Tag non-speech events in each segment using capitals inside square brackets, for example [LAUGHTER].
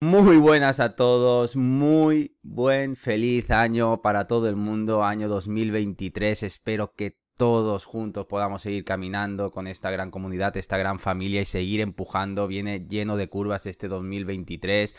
Muy buenas a todos, muy buen feliz año para todo el mundo, año 2023. Espero que todos juntos podamos seguir caminando con esta gran comunidad, esta gran familia y seguir empujando. Viene lleno de curvas este 2023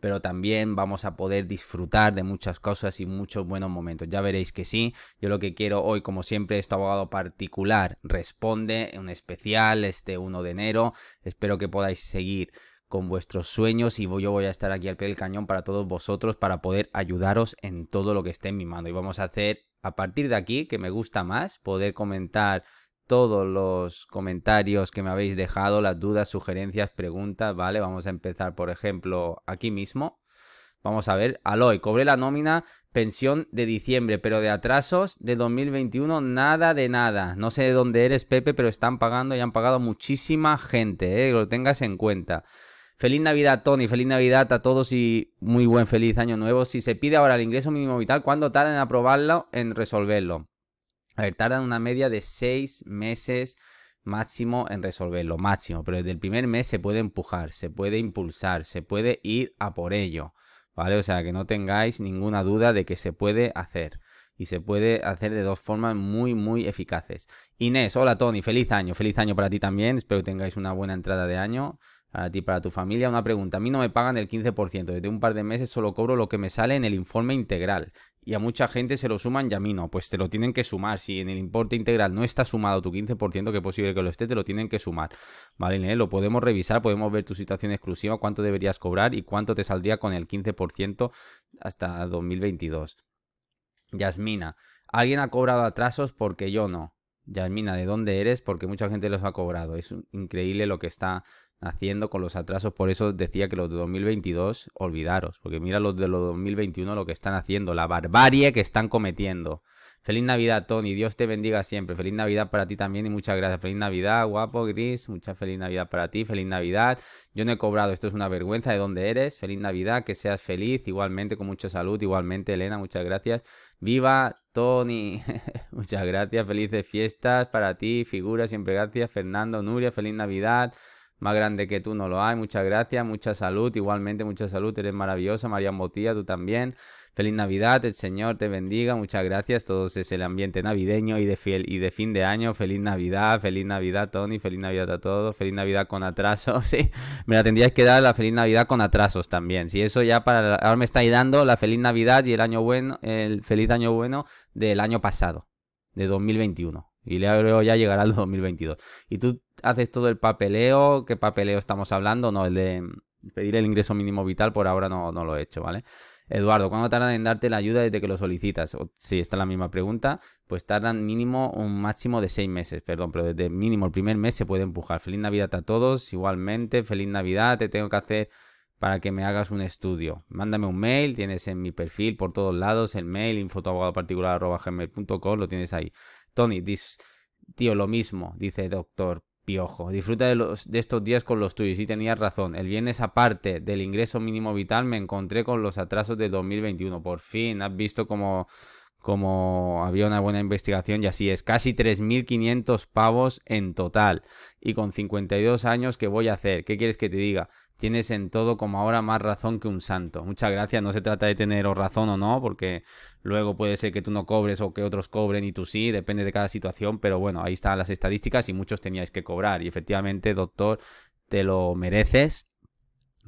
pero también vamos a poder disfrutar de muchas cosas y muchos buenos momentos. Ya veréis que sí. Yo lo que quiero hoy, como siempre, este abogado particular. Responde un especial este 1 de enero. Espero que podáis seguir con vuestros sueños y yo voy a estar aquí al pie del cañón para todos vosotros para poder ayudaros en todo lo que esté en mi mano. Y vamos a hacer a partir de aquí, que me gusta más, poder comentar todos los comentarios que me habéis dejado, las dudas, sugerencias, preguntas, ¿vale? Vamos a empezar, por ejemplo, aquí mismo. Vamos a ver, Aloy, cobré la nómina pensión de diciembre, pero de atrasos de 2021 nada de nada. No sé de dónde eres, Pepe, pero están pagando y han pagado muchísima gente, ¿eh? lo tengas en cuenta. Feliz Navidad, Tony. Feliz Navidad a todos y muy buen feliz año nuevo. Si se pide ahora el ingreso mínimo vital, ¿cuándo tardan en aprobarlo, en resolverlo? A ver, tardan una media de seis meses máximo en resolverlo, máximo. Pero desde el primer mes se puede empujar, se puede impulsar, se puede ir a por ello. ¿Vale? O sea, que no tengáis ninguna duda de que se puede hacer y se puede hacer de dos formas muy, muy eficaces. Inés, hola Tony, feliz año, feliz año para ti también, espero que tengáis una buena entrada de año, para ti, para tu familia, una pregunta. A mí no me pagan el 15%. Desde un par de meses solo cobro lo que me sale en el informe integral. Y a mucha gente se lo suman y a mí no. Pues te lo tienen que sumar. Si en el importe integral no está sumado tu 15%, que es posible que lo esté, te lo tienen que sumar. Vale, lo podemos revisar, podemos ver tu situación exclusiva, cuánto deberías cobrar y cuánto te saldría con el 15% hasta 2022. Yasmina, alguien ha cobrado atrasos porque yo no. Yasmina, ¿de dónde eres? Porque mucha gente los ha cobrado. Es increíble lo que está haciendo con los atrasos. Por eso decía que los de 2022, olvidaros, porque mira los de los 2021 lo que están haciendo, la barbarie que están cometiendo. Feliz Navidad, Tony. Dios te bendiga siempre. Feliz Navidad para ti también y muchas gracias. Feliz Navidad, guapo, Gris. Mucha feliz Navidad para ti. Feliz Navidad. Yo no he cobrado. Esto es una vergüenza de dónde eres. Feliz Navidad. Que seas feliz. Igualmente, con mucha salud. Igualmente, Elena. Muchas gracias. Viva Tony. [LAUGHS] muchas gracias. Felices fiestas para ti. Figura, siempre gracias. Fernando, Nuria. Feliz Navidad más grande que tú no lo hay. Muchas gracias, mucha salud, igualmente mucha salud, eres maravillosa, María Motilla, tú también. Feliz Navidad, el Señor te bendiga, muchas gracias, todo es el ambiente navideño y de, fiel, y de fin de año. Feliz Navidad, feliz Navidad, Tony, feliz Navidad a todos, feliz Navidad con atrasos, [LAUGHS] sí. Me la tendrías que dar la feliz Navidad con atrasos también. Si eso ya para ahora me estáis dando la feliz Navidad y el año bueno, el feliz año bueno del año pasado, de 2021. Y luego ya llegará el 2022. [LAUGHS] Y tú haces todo el papeleo, ¿qué papeleo estamos hablando? No, el de pedir el ingreso mínimo vital por ahora no, no lo he hecho, ¿vale? Eduardo, ¿cuándo tardan en darte la ayuda desde que lo solicitas? O, si es la misma pregunta, pues tardan mínimo un máximo de seis meses, perdón, pero desde mínimo el primer mes se puede empujar. Feliz Navidad a todos, igualmente, feliz Navidad, te tengo que hacer para que me hagas un estudio. Mándame un mail, tienes en mi perfil por todos lados el mail, infotoabogadoparticular.com lo tienes ahí. Tony, tío, lo mismo, dice Doctor Piojo. Disfruta de, los, de estos días con los tuyos. Y tenías razón. El viernes, aparte del ingreso mínimo vital, me encontré con los atrasos de 2021. Por fin, has visto cómo como había una buena investigación y así es, casi 3.500 pavos en total. Y con 52 años, ¿qué voy a hacer? ¿Qué quieres que te diga? Tienes en todo como ahora más razón que un santo. Muchas gracias, no se trata de tener razón o no, porque luego puede ser que tú no cobres o que otros cobren y tú sí, depende de cada situación, pero bueno, ahí están las estadísticas y muchos teníais que cobrar. Y efectivamente, doctor, te lo mereces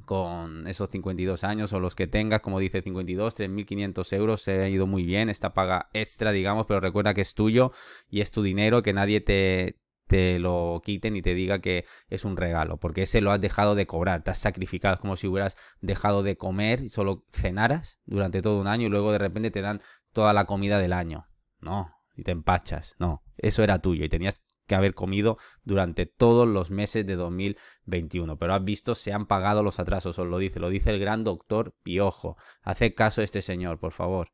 con esos 52 años o los que tengas, como dice 52, 3.500 euros, se ha ido muy bien esta paga extra, digamos, pero recuerda que es tuyo y es tu dinero, que nadie te, te lo quiten ni te diga que es un regalo, porque ese lo has dejado de cobrar, te has sacrificado, como si hubieras dejado de comer y solo cenaras durante todo un año y luego de repente te dan toda la comida del año. No, y te empachas, no, eso era tuyo y tenías que haber comido durante todos los meses de 2021. Pero has visto, se han pagado los atrasos, os lo dice, lo dice el gran doctor Piojo. Haced caso a este señor, por favor.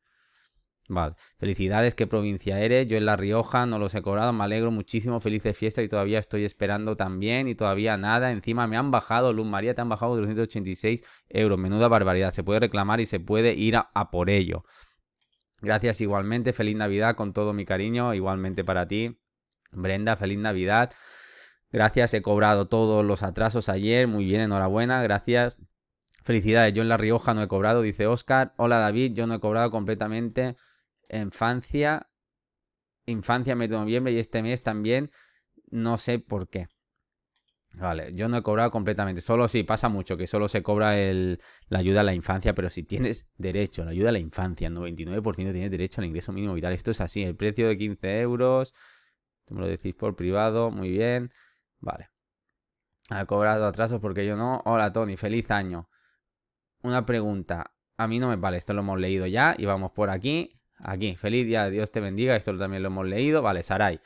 Vale, felicidades, qué provincia eres. Yo en La Rioja no los he cobrado, me alegro muchísimo, felices fiestas y todavía estoy esperando también y todavía nada. Encima me han bajado, Luz María, te han bajado 286 euros. Menuda barbaridad, se puede reclamar y se puede ir a por ello. Gracias igualmente, feliz Navidad con todo mi cariño, igualmente para ti. Brenda, feliz Navidad. Gracias, he cobrado todos los atrasos ayer. Muy bien, enhorabuena, gracias. Felicidades, yo en La Rioja no he cobrado, dice Oscar. Hola David, yo no he cobrado completamente. Infancia, infancia, mes de noviembre y este mes también. No sé por qué. Vale, yo no he cobrado completamente. Solo sí, pasa mucho que solo se cobra la ayuda a la infancia, pero si tienes derecho la ayuda a la infancia, el 99% tienes derecho al ingreso mínimo vital. Esto es así, el precio de 15 euros, me lo decís por privado, muy bien. Vale. Ha cobrado atrasos porque yo no. Hola Tony, feliz año. Una pregunta. A mí no me vale, esto lo hemos leído ya y vamos por aquí. Aquí, feliz día, Dios te bendiga, esto también lo hemos leído. Vale, Saray,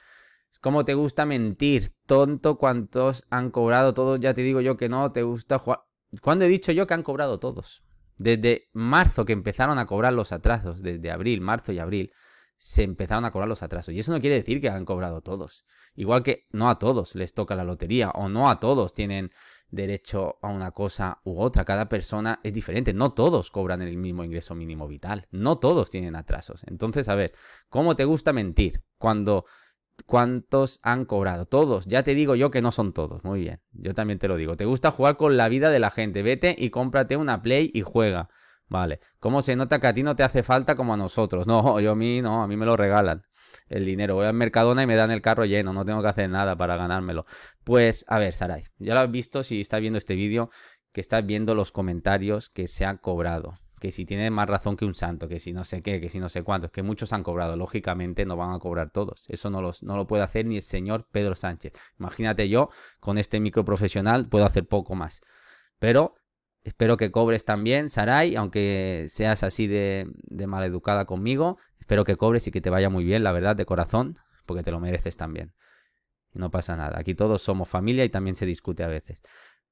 ¿Cómo te gusta mentir? Tonto, ¿cuántos han cobrado todos? Ya te digo yo que no, te gusta jugar. ¿Cuándo he dicho yo que han cobrado todos? Desde marzo que empezaron a cobrar los atrasos, desde abril, marzo y abril, se empezaron a cobrar los atrasos. Y eso no quiere decir que han cobrado todos. Igual que no a todos les toca la lotería o no a todos tienen derecho a una cosa u otra. Cada persona es diferente. No todos cobran el mismo ingreso mínimo vital. No todos tienen atrasos. Entonces, a ver, ¿cómo te gusta mentir? Cuando... ¿Cuántos han cobrado? Todos. Ya te digo yo que no son todos. Muy bien. Yo también te lo digo. ¿Te gusta jugar con la vida de la gente? Vete y cómprate una Play y juega. Vale. ¿Cómo se nota que a ti no te hace falta como a nosotros? No, [LAUGHS] yo a mí no, a mí me lo regalan el dinero. Voy al Mercadona y me dan el carro lleno, no tengo que hacer nada para ganármelo. Pues, a ver, Sarai, ya lo has visto si estás viendo este vídeo, que estás viendo los comentarios que se han cobrado. Que si tiene más razón que un santo, que si no sé qué, que si no sé cuántos, que muchos han cobrado. Lógicamente no van a cobrar todos. Eso no, no lo puede hacer ni el señor Pedro Sánchez. Imagínate yo, con este micro profesional puedo hacer poco más. Pero Espero que cobres también, Sarai, aunque seas así de, maleducada conmigo. Espero que cobres y que te vaya muy bien, la verdad, de corazón, porque te lo mereces también. no pasa nada. Aquí todos somos familia y también se discute a veces.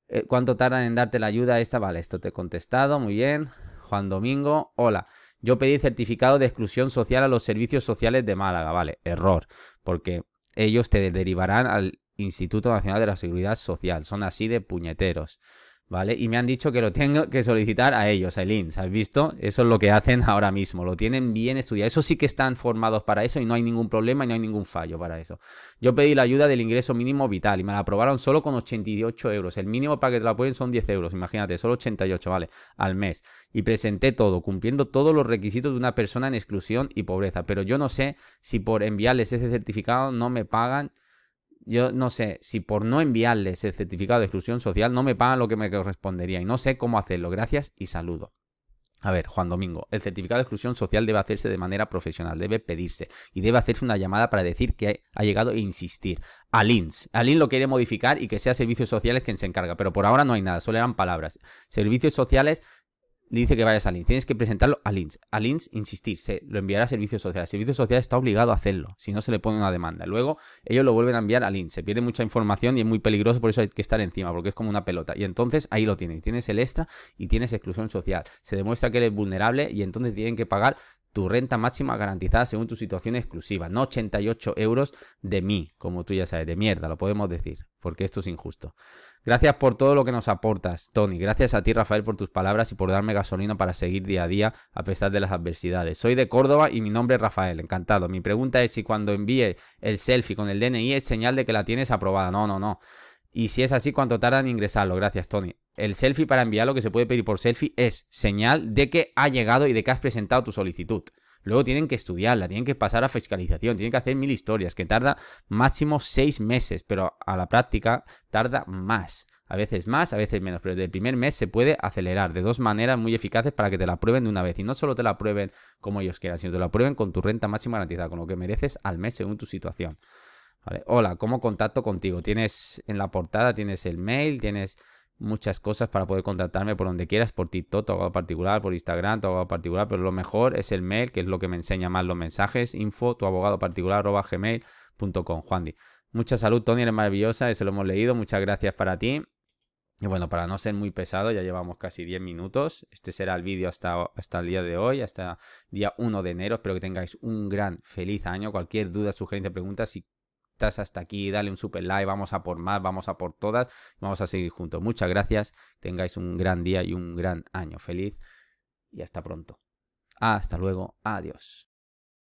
Eh, ¿Cuánto tardan en darte la ayuda esta? Vale, esto te he contestado, muy bien. Juan Domingo, hola. Yo pedí certificado de exclusión social a los servicios sociales de Málaga, vale, error, porque ellos te derivarán al Instituto Nacional de la Seguridad Social, son así de puñeteros. ¿vale? Y me han dicho que lo tengo que solicitar a ellos, a Elins, ¿has visto? Eso es lo que hacen [LAUGHS] ahora mismo, lo tienen bien estudiado. Eso sí que están formados para eso y no hay ningún problema y no hay ningún fallo para eso. Yo pedí la ayuda del ingreso mínimo vital y me la aprobaron solo con 88 euros. El mínimo para que te la apoyen son 10 euros, imagínate, solo 88, ¿vale? Al mes. Y presenté todo, cumpliendo todos los requisitos de una persona en exclusión y pobreza. Pero yo no sé si por enviarles ese certificado no me pagan yo no sé si por no enviarles el certificado de exclusión social no me pagan lo que me correspondería y no sé cómo hacerlo. Gracias y saludo. A ver, Juan Domingo, el certificado de exclusión social debe hacerse de manera profesional, debe pedirse y debe hacerse una llamada para decir que ha llegado e insistir. Al INS. Al INS lo quiere modificar y que sea Servicios Sociales quien se encarga, pero por ahora no hay nada, solo eran palabras. Servicios Sociales dice que vayas a Lynch Tienes que presentarlo a Lynch. A Lynch, insistir, se lo enviará a Servicios Sociales. Servicios Sociales está obligado a hacerlo, si no se le pone una demanda. Luego ellos lo vuelven a enviar a Lynch. Se pierde mucha información y es muy peligroso, por eso hay que estar encima, porque es como una pelota. Y entonces ahí lo tienes. Tienes el extra y tienes exclusión social. Se demuestra que eres vulnerable y entonces tienen que pagar tu renta máxima garantizada según tu situación exclusiva, no 88 euros de mí, como tú ya sabes, de mierda, lo podemos decir, porque esto es injusto. Gracias por todo lo que nos aportas, Tony. Gracias a ti, Rafael, por tus palabras y por darme gasolina para seguir día a día a pesar de las adversidades. Soy de Córdoba y mi nombre es Rafael, encantado. Mi pregunta es si cuando envíe el selfie con el DNI es señal de que la tienes aprobada. No, no, no. Y si es así, ¿cuánto tarda en ingresarlo? Gracias, Tony. El selfie para enviar lo que se puede pedir por selfie es señal de que ha llegado y de que has presentado tu solicitud. Luego tienen que estudiarla, tienen que pasar a fiscalización, tienen que hacer mil historias, que tarda máximo seis meses, pero a la práctica tarda más. A veces más, a veces menos, pero desde el primer mes se puede acelerar de dos maneras muy eficaces para que te la aprueben de una vez. Y no solo te la aprueben como ellos quieran, sino te la aprueben con tu renta máxima garantizada, con lo que mereces al mes según tu situación. Hola, ¿cómo contacto contigo? Tienes en la portada, tienes el mail, tienes muchas cosas para poder contactarme por donde quieras, por TikTok, tu abogado particular, por Instagram, tu abogado particular, pero lo mejor es el mail, que es lo que me enseña más los mensajes, info, tu abogado particular, gmail.com, Juandi. Mucha salud, Tony, eres maravillosa, eso lo hemos leído, muchas gracias para ti. Y bueno, para no ser muy pesado, ya llevamos casi 10 minutos. Este será el vídeo hasta, hasta el día de hoy, hasta día 1 de enero. Espero que tengáis un gran, feliz año. Cualquier duda, sugerencia, pregunta, si estás hasta aquí, dale un super like, vamos a por más, vamos a por todas, vamos a seguir juntos. Muchas gracias, tengáis un gran día y un gran año. Feliz y hasta pronto. Hasta luego, adiós.